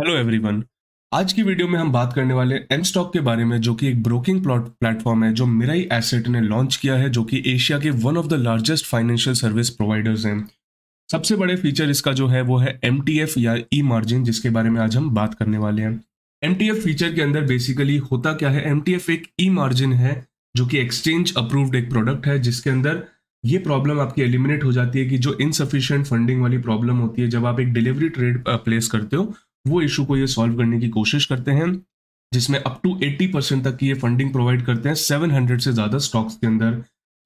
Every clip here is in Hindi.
हेलो एवरीवन आज की वीडियो में हम बात करने वाले एम स्टॉक के बारे में जो कि एक ब्रोकिंग प्लॉट प्लेटफॉर्म है जो मिराई एसेट ने लॉन्च किया है जो कि एशिया के one of the largest financial service providers हैं सबसे बड़े फीचर इसका जो है वो है एम या ई मार्जिन जिसके बारे में आज हम बात करने वाले हैं एम फीचर के अंदर बेसिकली होता क्या है एम एक ई मार्जिन है जो कि एक्सचेंज अप्रूव्ड एक प्रोडक्ट है जिसके अंदर ये प्रॉब्लम आपकी एलिमिनेट हो जाती है कि जो इनसफिशियंट फंडिंग वाली प्रॉब्लम होती है जब आप एक डिलीवरी ट्रेड प्लेस करते हो वो इशू को ये सॉल्व करने की कोशिश करते हैं जिसमें अप टू 80 परसेंट तक की ये फंडिंग प्रोवाइड करते हैं 700 से ज़्यादा स्टॉक्स के अंदर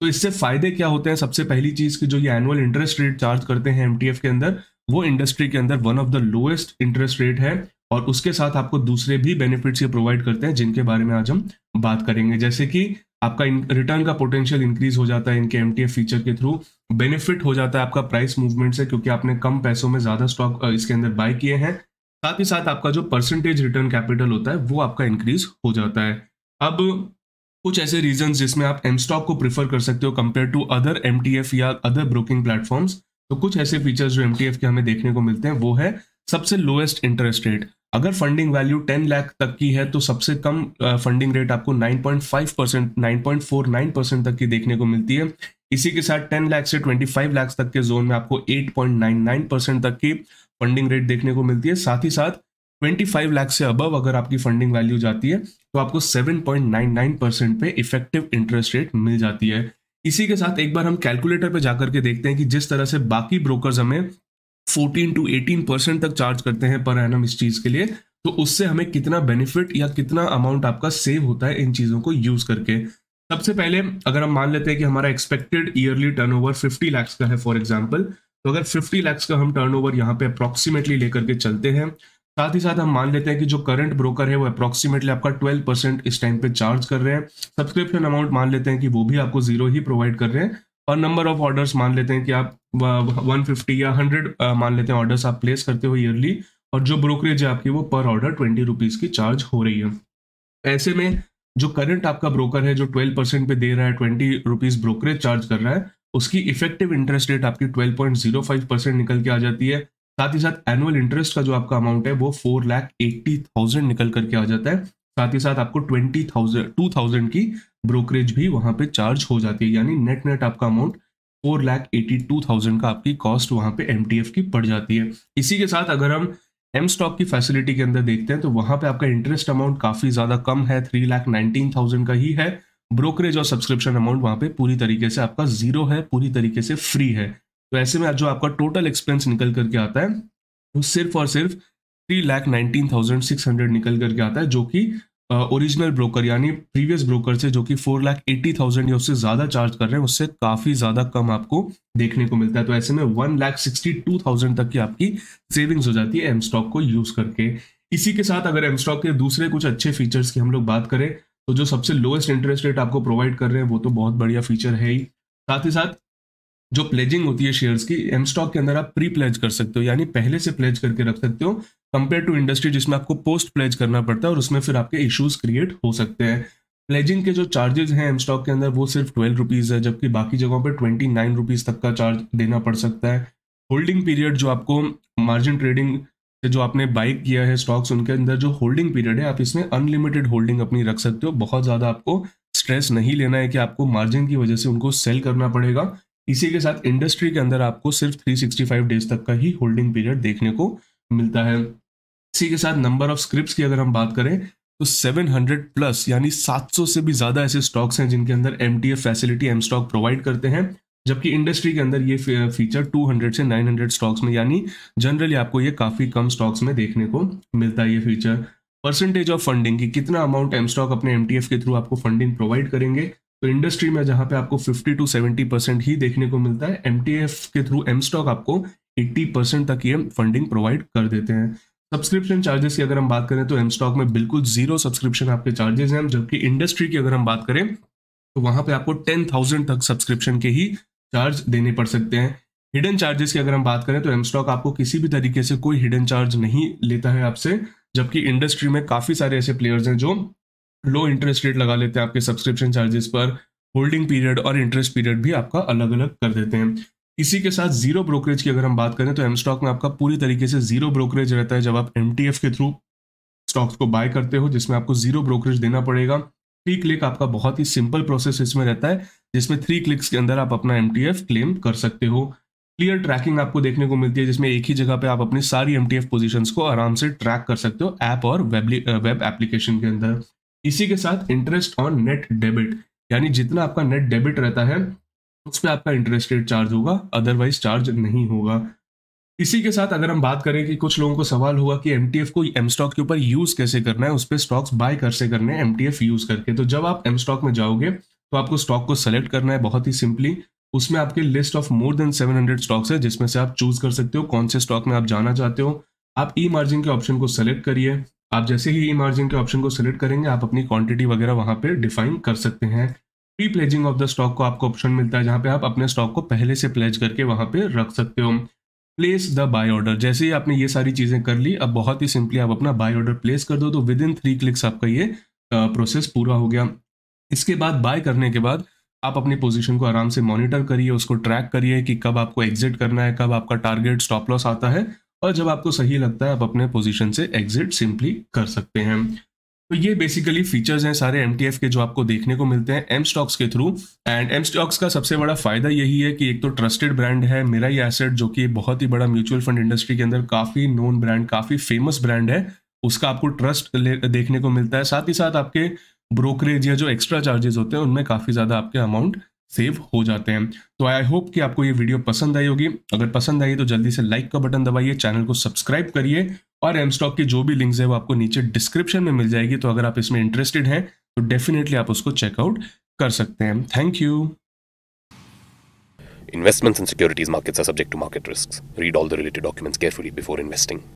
तो इससे फ़ायदे क्या होते हैं सबसे पहली चीज़ की जो ये एनुअल इंटरेस्ट रेट चार्ज करते हैं एम के अंदर वो इंडस्ट्री के अंदर one of the lowest interest rate है और उसके साथ आपको दूसरे भी बेनिफिट्स ये प्रोवाइड करते हैं जिनके बारे में आज हम बात करेंगे जैसे कि आपका रिटर्न का पोटेंशियल इंक्रीज हो जाता है इनके एम फीचर के थ्रू बेनिफिट हो जाता है आपका प्राइस मूवमेंट से क्योंकि आपने कम पैसों में ज़्यादा स्टॉक इसके अंदर बाय किए हैं साथ ही साथ आपका जो परसेंटेज रिटर्न कैपिटल होता है वो आपका इंक्रीज हो जाता है अब कुछ ऐसे रीजन जिसमें आप एम स्टॉक को प्रिफर कर सकते हो कंपेयर टू अदर एम या अदर ब्रोकिंग प्लेटफॉर्म्स तो कुछ ऐसे फीचर्स जो एम के हमें देखने को मिलते हैं वो है सबसे लोएस्ट इंटरेस्ट रेट अगर फंडिंग वैल्यू 10 लाख तक की है तो सबसे कम फंडिंग रेट आपको 9.5 परसेंट नाइन परसेंट तक की देखने को मिलती है इसी के साथ 10 लाख से 25 लाख तक के जोन में आपको 8.99 परसेंट तक की फंडिंग रेट देखने को मिलती है साथ ही साथ 25 लाख से अबव अगर आपकी फंडिंग वैल्यू जाती है तो आपको 7.99 परसेंट पे इफेक्टिव इंटरेस्ट रेट मिल जाती है इसी के साथ एक बार हम कैलकुलेटर पे जाकर के देखते हैं कि जिस तरह से बाकी ब्रोकर्स हमें 14 टू 18 परसेंट तक चार्ज करते हैं पर एनम इस चीज़ के लिए तो उससे हमें कितना बेनिफिट या कितना अमाउंट आपका सेव होता है इन चीज़ों को यूज़ करके सबसे पहले अगर हम मान लेते हैं कि हमारा एक्सपेक्टेड ईयरली टर्नओवर 50 लाख का है फॉर एग्जांपल तो अगर 50 लैक्स का हम टर्नओवर यहाँ पे अप्रॉक्सीमेटली लेकर के चलते हैं साथ ही साथ हम मान लेते हैं कि जो करंट ब्रोकर है वो अप्रॉक्सीमेटली आपका 12 परसेंट इस टाइम पे चार्ज कर रहे हैं सब्सक्रिप्शन अमाउंट मान लेते हैं कि वो भी आपको जीरो ही प्रोवाइड कर रहे हैं और नंबर ऑफ ऑर्डर्स मान लेते हैं कि आप 150 या 100 मान लेते हैं ऑर्डर्स आप प्लेस करते हो ईयरली और जो ब्रोकरेज है आपकी वो पर ऑर्डर ट्वेंटी रुपीज़ की चार्ज हो रही है ऐसे में जो करंट आपका ब्रोकर है जो ट्वेल्व परसेंट पे दे रहा है ट्वेंटी रुपीज़ ब्रोकरेज चार्ज कर रहा है उसकी इफेक्टिव इंटरेस्ट रेट आपकी 12.05 परसेंट निकल के आ जाती है साथ ही साथ एनुअल इंटरेस्ट का जो आपका अमाउंट है वो फोर लाख एट्टी थाउजेंड निकल करके आ जाता है साथ ही साथ आपको ट्वेंटी थाउजेंड टू थाउजेंड की ब्रोकरेज भी वहाँ पे चार्ज हो जाती है यानी नेट नेट आपका amount four lakh eighty two thousand का आपकी कॉस्ट वहाँ पे एम की पड़ जाती है इसी के साथ अगर हम एम स्टॉक की फैसिलिटी के अंदर देखते हैं तो वहाँ पे आपका इंटरेस्ट अमाउंट काफ़ी ज़्यादा कम है थ्री लाख नाइनटीन थाउजेंड का ही है ब्रोकरेज और सब्सक्रिप्शन अमाउंट वहाँ पे पूरी तरीके से आपका जीरो है पूरी तरीके से फ्री है तो ऐसे में जो आपका टोटल एक्सपेंस निकल करके आता है वो सिर्फ और सिर्फ three lakh nineteen thousand six hundred निकल करके आता है जो कि ओरिजिनल ब्रोकर यानी प्रीवियस ब्रोकर से जो कि फोर लाख एट्टी थाउजेंड या उससे ज़्यादा चार्ज कर रहे हैं उससे काफ़ी ज़्यादा कम आपको देखने को मिलता है तो ऐसे में one lakh sixty two thousand तक की आपकी सेविंग्स हो जाती है एम स्टॉक को यूज़ करके इसी के साथ अगर एम स्टॉक के दूसरे कुछ अच्छे फीचर्स की हम लोग बात करें तो जो सबसे लोएस्ट इंटरेस्ट रेट आपको प्रोवाइड कर रहे हैं वो तो बहुत बढ़िया फीचर है ही साथ ही साथ जो प्लेजिंग होती है शेयर्स की एम स्टॉक के अंदर आप प्री प्लेज कर सकते हो यानी पहले से प्लेज करके रख सकते हो कंपेयर टू इंडस्ट्री जिसमें आपको पोस्ट प्लेज करना पड़ता है और उसमें फिर आपके इश्यूज क्रिएट हो सकते हैं प्लेजिंग के जो चार्जेज हैं एम स्टॉक के अंदर वो सिर्फ ट्वेल्व रुपीज़ है जबकि बाकी जगहों पर ट्वेंटी नाइन रुपीज़ तक का चार्ज देना पड़ सकता है होल्डिंग पीरियड जो आपको मार्जिन ट्रेडिंग जो आपने बाइक किया है स्टॉक्स उनके अंदर जो होल्डिंग पीरियड है आप इसमें अनलिमिटेड होल्डिंग अपनी रख सकते हो बहुत ज़्यादा आपको स्ट्रेस नहीं लेना है कि आपको मार्जिन की वजह से उनको सेल करना पड़ेगा इसी के साथ इंडस्ट्री के अंदर आपको सिर्फ 365 डेज तक का ही होल्डिंग पीरियड देखने को मिलता है इसी के साथ नंबर ऑफ स्क्रिप्ट की अगर हम बात करें तो 700 प्लस यानी 700 से भी ज़्यादा ऐसे स्टॉक्स हैं जिनके अंदर M facility M stock provide करते हैं जबकि इंडस्ट्री के अंदर ये फीचर 200 से 900 स्टॉक्स में यानी जनरली आपको ये काफ़ी कम स्टॉक्स में देखने को मिलता है ये फीचर परसेंटेज ऑफ फंडिंग की कितना अमाउंट एम स्टॉक अपने एम के थ्रू आपको फंडिंग प्रोवाइड करेंगे तो इंडस्ट्री में जहाँ पे आपको 50 टू 70 परसेंट ही देखने को मिलता है एम के थ्रू एम स्टॉक आपको 80 परसेंट तक ये फंडिंग प्रोवाइड कर देते हैं सब्सक्रिप्शन चार्जेस की अगर हम बात करें तो एम स्टॉक में बिल्कुल जीरो सब्सक्रिप्शन आपके चार्जेस हैं जबकि इंडस्ट्री की अगर हम बात करें तो वहाँ पे आपको टेन थाउजेंड तक सब्सक्रिप्शन के ही चार्ज देने पड़ सकते हैं हिडन चार्जेस की अगर हम बात करें तो एम स्टॉक आपको किसी भी तरीके से कोई हिडन चार्ज नहीं लेता है आपसे जबकि इंडस्ट्री में काफ़ी सारे ऐसे प्लेयर्स हैं जो लो इंटरेस्ट रेट लगा लेते हैं आपके सब्सक्रिप्शन चार्जेस पर होल्डिंग पीरियड और इंटरेस्ट पीरियड भी आपका अलग अलग कर देते हैं इसी के साथ जीरो ब्रोकरेज की अगर हम बात करें तो एम स्टॉक में आपका पूरी तरीके से जीरो ब्रोकरेज रहता है जब आप एम के थ्रू स्टॉक्स को बाय करते हो जिसमें आपको जीरो ब्रोकरेज देना पड़ेगा थ्री क्लिक आपका बहुत ही सिंपल प्रोसेस इसमें रहता है जिसमें थ्री क्लिक्स के अंदर आप अपना एम क्लेम कर सकते हो क्लियर ट्रैकिंग आपको देखने को मिलती है जिसमें एक ही जगह पे आप अपनी सारी एम टी को आराम से ट्रैक कर सकते हो ऐप और वेब वेब एप्लीकेशन के अंदर इसी के साथ इंटरेस्ट ऑन नेट डेबिट यानी जितना आपका नेट डेबिट रहता है उस पर आपका इंटरेस्ट रेट चार्ज होगा अदरवाइज चार्ज नहीं होगा इसी के साथ अगर हम बात करें कि कुछ लोगों को सवाल हुआ कि एम को एम स्टॉक के ऊपर यूज कैसे करना है उस पर स्टॉक्स बाय कैसे करने एम यूज करके तो जब आप एम स्टॉक में जाओगे तो आपको स्टॉक को सेलेक्ट करना है बहुत ही सिंपली उसमें आपके list of more than 700 stocks है जिसमें से आप चूज कर सकते हो कौन से स्टॉक में आप जाना चाहते हो आप ई मार्जिन के ऑप्शन को सेलेक्ट करिए आप जैसे ही ई मार्जिन के ऑप्शन को सिलेक्ट करेंगे आप अपनी क्वांटिटी वगैरह वहाँ पर डिफाइन कर सकते हैं pre pledging of the stock को आपको ऑप्शन मिलता है जहाँ पे आप अपने स्टॉक को पहले से प्लेज करके वहाँ पे रख सकते हो प्लेस द बाय ऑर्डर जैसे ही आपने ये सारी चीज़ें कर ली अब बहुत ही सिंपली आप अपना बाय ऑर्डर प्लेस कर दो तो विद इन थ्री क्लिक्स आपका ये प्रोसेस uh, पूरा हो गया इसके बाद बाय करने के बाद आप अपनी पोजीशन को आराम से मॉनिटर करिए उसको ट्रैक करिए कि कब आपको एग्जिट करना है कब आपका टारगेट स्टॉप लॉस आता है और जब आपको सही लगता है आप अपने पोजीशन से एग्जिट सिंपली कर सकते हैं तो ये बेसिकली फीचर्स हैं सारे एम के जो आपको देखने को मिलते हैं एम स्टॉक्स के थ्रू एंड एम स्टॉक्स का सबसे बड़ा फायदा यही है कि एक तो ट्रस्टेड ब्रांड है मेरा ही एसेट जो कि बहुत ही बड़ा म्यूचुअल फंड इंडस्ट्री के अंदर काफ़ी नोन ब्रांड काफ़ी फेमस ब्रांड है उसका आपको ट्रस्ट देखने को मिलता है साथ ही साथ आपके ब्रोकरेज या जो एक्स्ट्रा चार्जेस होते हैं उनमें काफ़ी ज़्यादा आपके अमाउंट सेव हो जाते हैं तो आई होप कि आपको ये वीडियो पसंद आई होगी अगर पसंद आई तो जल्दी से लाइक का बटन दबाइए चैनल को सब्सक्राइब करिए और एम स्टॉक की जो भी लिंक्स है वो आपको नीचे डिस्क्रिप्शन में मिल जाएगी तो अगर आप इसमें इंटरेस्टेड हैं तो डेफिनेटली आप उसको चेकआउट कर सकते हैं thank you investments and securities markets are subject to market risk read all the related documents carefully before investing